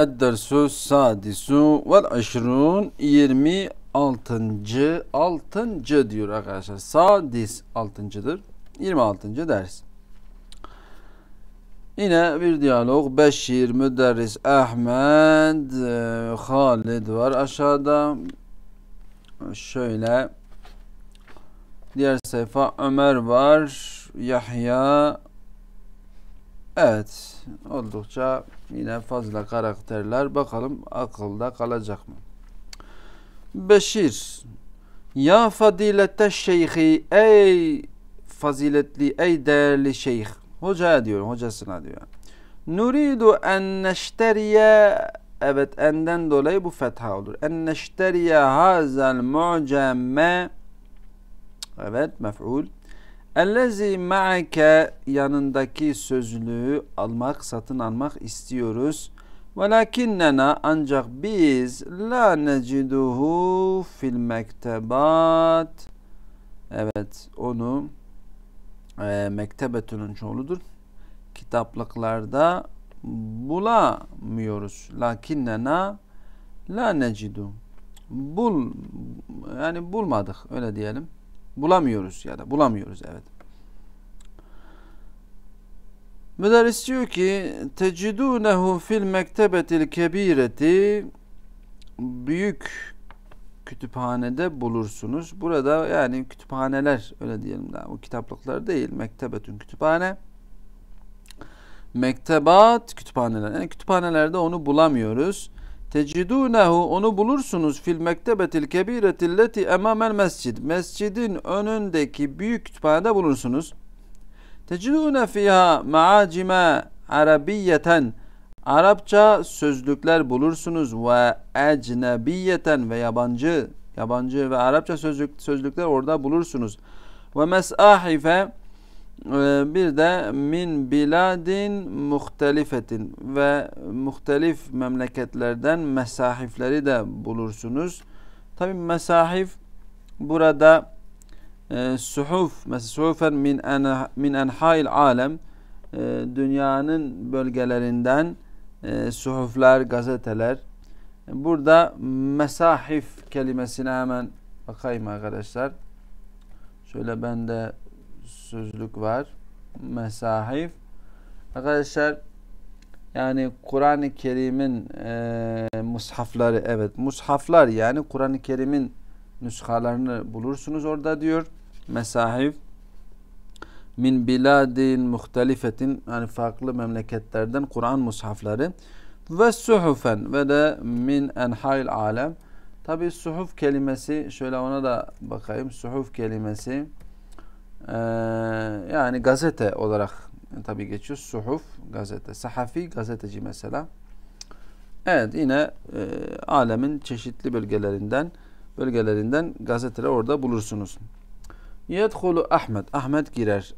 Eddersü sadisu vel aşrun 26. 6. diyor arkadaşlar. Sadis 6.dır. 26. ders. Yine bir diyalog. Beşir, Müderris, Ahmet, e, Halid var aşağıda. Şöyle. Diğer sayfa Ömer var. Yahya, Evet. Oldukça yine fazla karakterler. Bakalım akılda kalacak mı? Beşir. Ya fadilete şeyhi ey faziletli ey değerli şeyh. Hoca diyor hocasına diyor. Nuridu en neşteriye evet enden dolayı bu fetha olur. En neşteriye hazel mu'cemme evet mef'ul Ellezi ma'ake yanındaki sözlüğü almak, satın almak istiyoruz. Velakinnena ancak biz la neciduhu fil mektebat. Evet onu e, mektebetünün çoğuludur. Kitaplıklarda bulamıyoruz. Lakinnena la necidu. Bul yani bulmadık öyle diyelim bulamıyoruz ya da bulamıyoruz evet. Müderris diyor ki tecidunehu fil mektebetil kebireti büyük kütüphanede bulursunuz. Burada yani kütüphaneler öyle diyelim daha o kitaplıklar değil mektebetün kütüphane mektebat kütüphaneler yani kütüphanelerde onu bulamıyoruz tecidunehu onu bulursunuz fil mektebetil kebireti emamel mescid. Mescidin önündeki büyük kütüphanede bulursunuz. Tecidune fiha maacime arabiyeten Arapça sözlükler bulursunuz ve ecnebiyeten ve yabancı yabancı ve Arapça sözlük, sözlükler orada bulursunuz. Ve mesahife ee, bir de min biladin muhtelifetin ve muhtelif memleketlerden mesahifleri de bulursunuz. Tabi mesahif burada e, suhuf, suhufen min, en, min enhail alem e, dünyanın bölgelerinden e, suhuflar, gazeteler. Burada mesahif kelimesine hemen bakayım arkadaşlar. Şöyle ben de sözlük var. Mesahif. Arkadaşlar yani Kur'an-ı Kerim'in e, mushafları evet mushaflar yani Kur'an-ı Kerim'in nüshalarını bulursunuz orada diyor. Mesahif min biladin muhtelifetin yani farklı memleketlerden Kur'an mushafları ve suhufen ve de min enhail alem tabi suhuf kelimesi şöyle ona da bakayım suhuf kelimesi ee, yani gazete olarak tabi geçiyor. Suhuf, gazete. Sahafi, gazeteci mesela. Evet yine e, alemin çeşitli bölgelerinden bölgelerinden gazeteleri orada bulursunuz. Yedhulu Ahmet. Ahmet girer.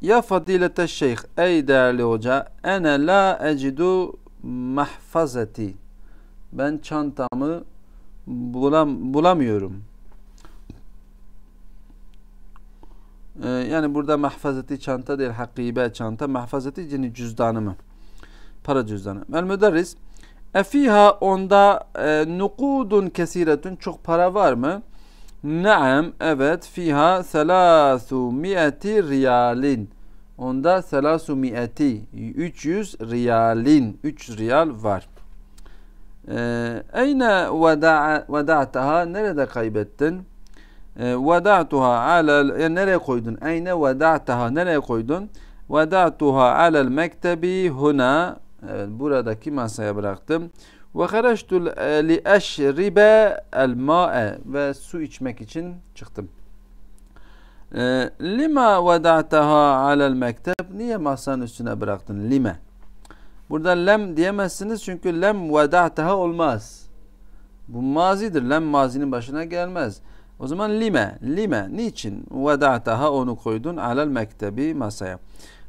Ya fadilete şeyh ey değerli hoca ene la ecidu mahfazeti. Ben çantamı bulam bulamıyorum. Ee, yani burada mahfazeti çanta değil hakibe çanta. Mahfazeti yani cüzdanı mı? Para cüzdanı. El müderris. Efiha onda e, nukudun kesiretun çok para var mı? Naam evet fiha selasu mi'eti riyalin. Onda selasu mi'eti 300 riyalin 300 riyal var. Ee, Eyne veda'taha nerede kaybettin? Ee, Vada'tuha alel e, nereye koydun? Eyne vada'taha nereye koydun? Vada'tuha alel mektebi huna evet, buradaki masaya bıraktım. Ve haraçtu e, li eşribe el ve su içmek için çıktım. E, lima vada'taha alel mektep niye masanın üstüne bıraktın? Lime. Burada lem diyemezsiniz çünkü lem vada'taha olmaz. Bu mazidir. Lem mazinin başına gelmez. O zaman lime, lime, niçin? Veda'taha onu koydun alel mektebi masaya.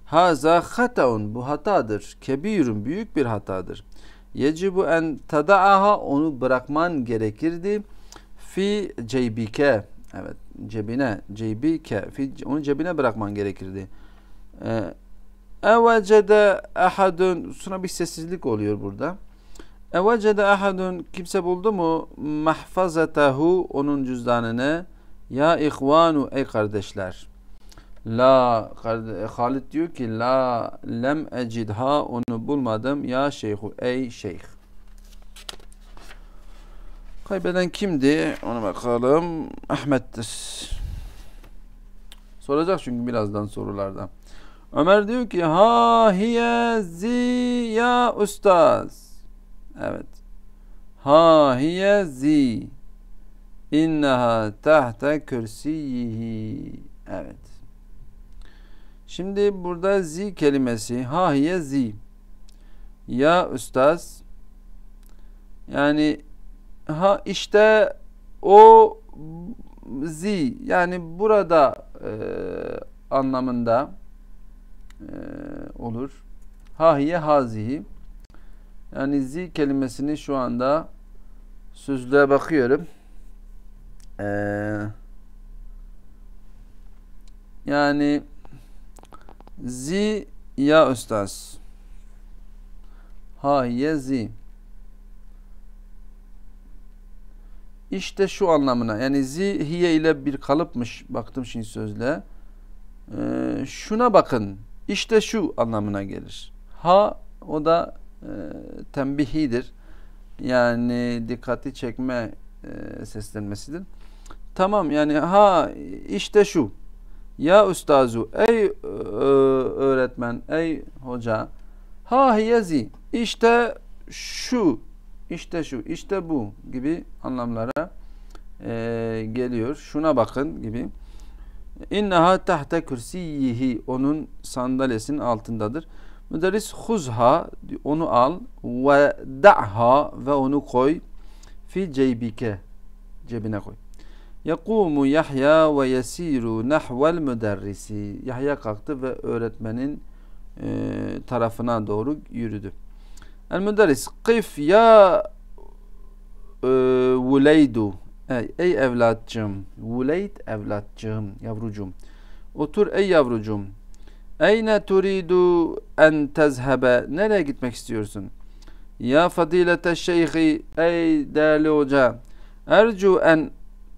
Haza hataun, bu hatadır. Kebirun, büyük bir hatadır. Yecibu en tada'aha, onu bırakman gerekirdi. Fi ceybike, evet cebine, ceybike, fi, onu cebine bırakman gerekirdi. Evecede ee, ahadun, sonra bir sessizlik oluyor burada. Evecede ahadun kimse buldu mu mahfazatahu onun cüzdanını ya ihvanu ey kardeşler. La e, Halid diyor ki la lem ecidha onu bulmadım ya şeyhu ey şeyh. Kaybeden kimdi? Ona bakalım. Ahmet'tir. Soracak çünkü birazdan sorularda. Ömer diyor ki ha hiye zi ya ustaz. Evet. Ha hiye zi. İnneha tahta kürsiyihi. Evet. Şimdi burada zi kelimesi. Ha hiye zi. Ya üstaz. Yani ha işte o zi yani burada e, anlamında e, olur. Hahiye hazihi. Yani zi kelimesini şu anda sözlüğe bakıyorum. Ee, yani zi ya üstaz. Hayye zi. İşte şu anlamına yani zi hiye ile bir kalıpmış baktım şimdi sözle. Ee, şuna bakın. İşte şu anlamına gelir. Ha o da e, tembihidir. Yani dikkati çekme e, seslenmesidir. Tamam yani ha işte şu. Ya ustazu ey e, öğretmen ey hoca ha hiyezi işte şu işte şu işte bu gibi anlamlara e, geliyor. Şuna bakın gibi. İnneha tahta kürsiyihi onun sandalyesinin altındadır. Müderris huzha onu al ve da'ha ve onu koy fi ceybike cebine koy. Yakumu Yahya ve yesiru nahvel müderrisi. Yahya kalktı ve öğretmenin e, tarafına doğru yürüdü. El müderris kıf ya e, vuleydu. Ey, ey evlatçım, vuleyd evlatçım, yavrucum. Otur ey yavrucum. Eyne turidu en tezhebe? Nereye gitmek istiyorsun? Ya fadilete şeyhi, ey değerli hoca. Ercu en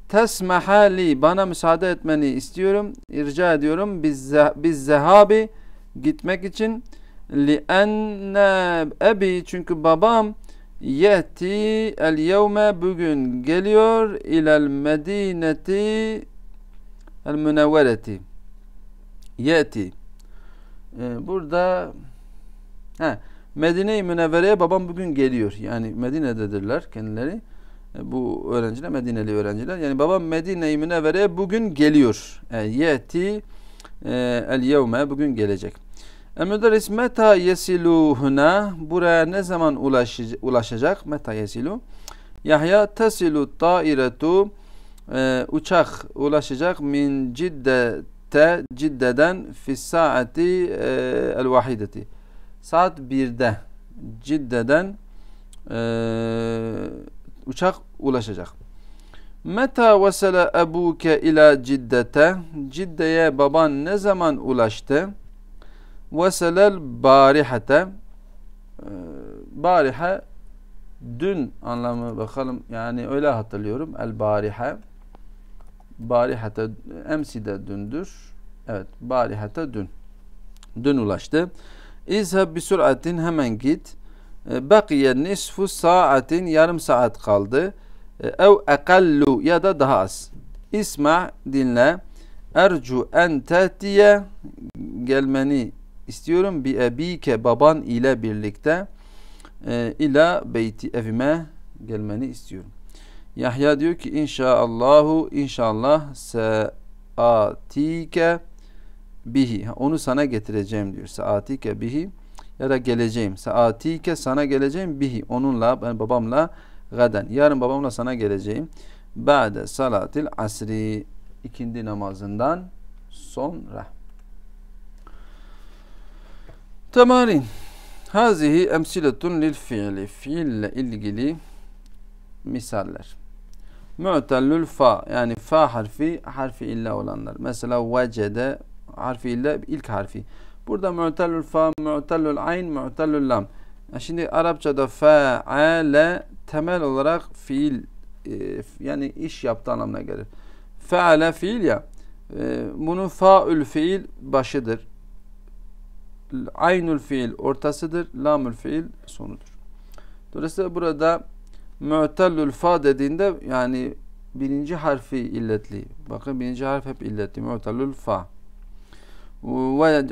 tesmehali, bana müsaade etmeni istiyorum, irca ediyorum. Biz zehabi, gitmek için. Li enne ebi, çünkü babam yeti el yevme bugün geliyor ilel medineti el münevvereti. Yeti ee, burada he, Medine-i Münevvere'ye babam bugün geliyor. Yani Medine'dedirler kendileri. Ee, bu öğrenciler Medineli öğrenciler. Yani babam Medine-i Münevvere'ye bugün geliyor. E, yeti e, el yevme bugün gelecek. Emredarris meta yesiluhuna buraya ne zaman ulaşacak? ulaşacak? Meta yesilu. Yahya tesilu tairetu e, uçak ulaşacak min cidde ciddeden fis saati e, el vahideti. Saat 1'de ciddeden e, uçak ulaşacak. Meta vesele ebuke ila ciddete. Ciddeye baban ne zaman ulaştı? Veselel barihete. E, barihe dün anlamı bakalım. Yani öyle hatırlıyorum. El barihe barihata emsi de dündür. Evet barihata dün. Dün ulaştı. İzhab bi süratin hemen git. E, bakiye nisfu saatin yarım saat kaldı. E, ev ekallu ya da daha az. İsma dinle. Ercu en tehtiye gelmeni istiyorum. Bi ebike baban ile birlikte. E, ila beyti evime gelmeni istiyorum. Yahya diyor ki inşaallahu inşallah saatike bihi. Onu sana getireceğim diyor. saatike bihi ya da geleceğim. Saatike sana geleceğim bihi. Onunla yani babamla gaden. Yarın babamla sana geleceğim. Ba'de salatil asri. ikindi namazından sonra. Temarin. Hazihi emsiletun lil fiili. Fiille ilgili misaller. Mu'tellül fa yani fa harfi harfi illa olanlar. Mesela vecede harfi illa ilk harfi. Burada mu'tellül fa, mu'tellül ayn, mu'tellül lam. Yani şimdi Arapçada fe'ale temel olarak fiil e, yani iş yaptı anlamına gelir. Fe'ale fiil ya. E, bunun fa'ül fiil başıdır. Aynül fiil ortasıdır. Lamül fiil sonudur. Dolayısıyla burada Mu'tellül fa dediğinde yani birinci harfi illetli. Bakın birinci harf hep illetli. Mu'tellül fa.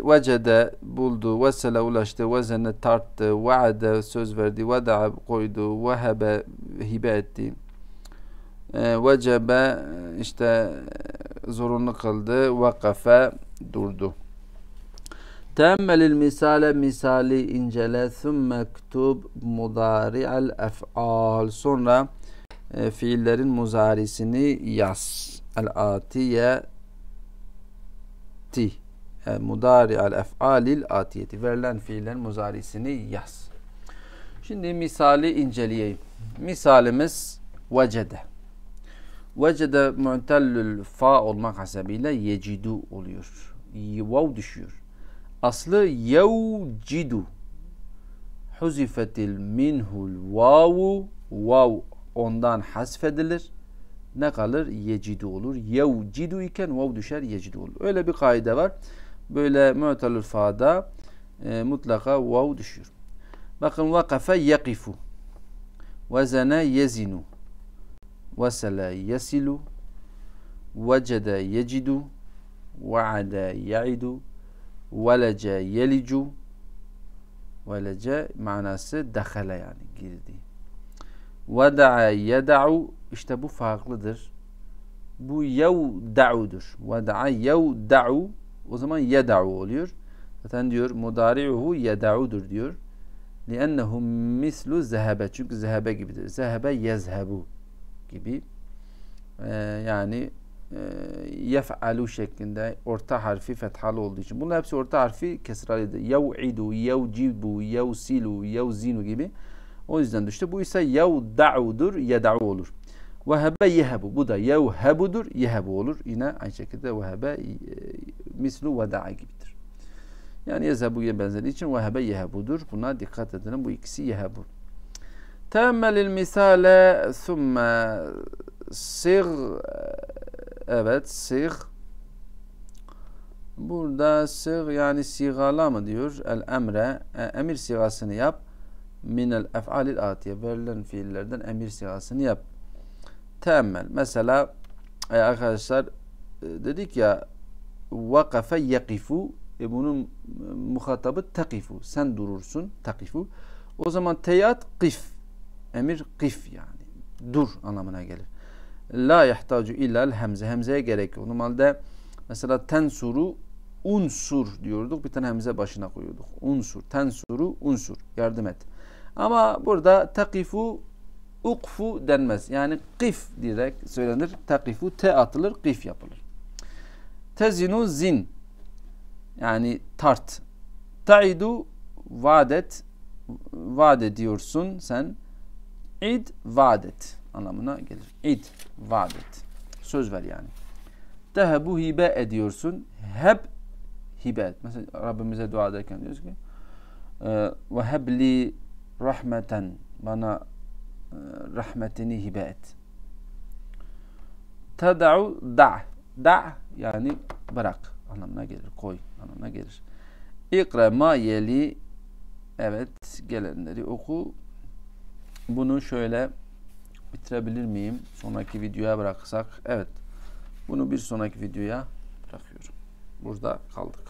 Vecede buldu, vesele ulaştı, vezene tarttı, vaade söz verdi, veda'a koydu, vehebe hibe etti. E, vecebe işte zorunlu kıldı, vakafe durdu. Teemmelil misale misali incele thumme ktub mudari'el ef'al. Sonra e, fiillerin muzarisini yaz. El atiye ti. E, mudari'el ef'alil atiyeti. Verilen fiillerin muzarisini yaz. Şimdi misali inceleyeyim. Misalimiz vecede. Vecede mu'tellül fa olmak hasebiyle yecidu oluyor. Vav düşüyor. Aslı yevcidu. Huzifetil minhul vavu. Vav ondan hasfedilir. Ne kalır? Yecidu olur. Yevcidu iken vav düşer yecidu olur. Öyle bir kaide var. Böyle mu'talül fa'da e, mutlaka vav düşür. Bakın vakafe yakifu. Vezene yezinu. Vesele yesilu. Vecede yecidu. Vaade yaidu velece yelicu velece manası dehale yani girdi. Veda'a yeda'u işte bu farklıdır. Bu yevda'udur. Veda'a yevda'u o zaman yeda'u oluyor. Zaten diyor mudari'uhu yeda'udur diyor. لِأَنَّهُ mislu zehebe. Çünkü zehebe gibidir. Zehebe yezhebu gibi. Ee, yani e, yef'alu şeklinde orta harfi fethalı olduğu için. Bunlar hepsi orta harfi kesralıydı. Yev'idu, yevcibu, yevsilu, yevzinu gibi. O yüzden düştü. Bu ise yevda'udur, yeda'u olur. Vehebe yehebu. Bu da yevhebudur, yehebu olur. Yine aynı şekilde vehebe e, mislu veda'a gibidir. Yani yezhebu'ya benzediği için vehebe yehebudur. Buna dikkat edin, Bu ikisi yehebu. Teammelil misale thumme sig Evet sig. Burada sig yani sigala mı diyor? El emre. E, emir sigasını yap. Min el ef'alil atiye. Verilen fiillerden emir sigasını yap. Teemmel. Mesela e, arkadaşlar e, dedik ya vakafe yakifu e bunun e, muhatabı takifu. Sen durursun takifu. O zaman teyat kif. Emir kif yani. Dur anlamına gelir la yahtacu illa'l hemze. Hemzeye gerek yok. Normalde mesela tensuru unsur diyorduk. Bir tane hemze başına koyuyorduk. Unsur. Tensuru unsur. Yardım et. Ama burada takifu ukfu denmez. Yani kif direkt söylenir. Takifu te atılır. Kif yapılır. Tezinu zin. Yani tart. Taidu vadet. Vade diyorsun sen. İd vadet anlamına gelir. İd, vaad et. Söz ver yani. Tehebu hibe ediyorsun. Hep hibe et. Mesela Rabbimize dua ederken diyoruz ki e, ve hebli rahmeten bana e, rahmetini hibe et. Teda'u da' da' yani bırak anlamına gelir. Koy anlamına gelir. İkra ma yeli evet gelenleri oku. Bunu şöyle bitirebilir miyim? Sonraki videoya bıraksak. Evet. Bunu bir sonraki videoya bırakıyorum. Burada kaldık.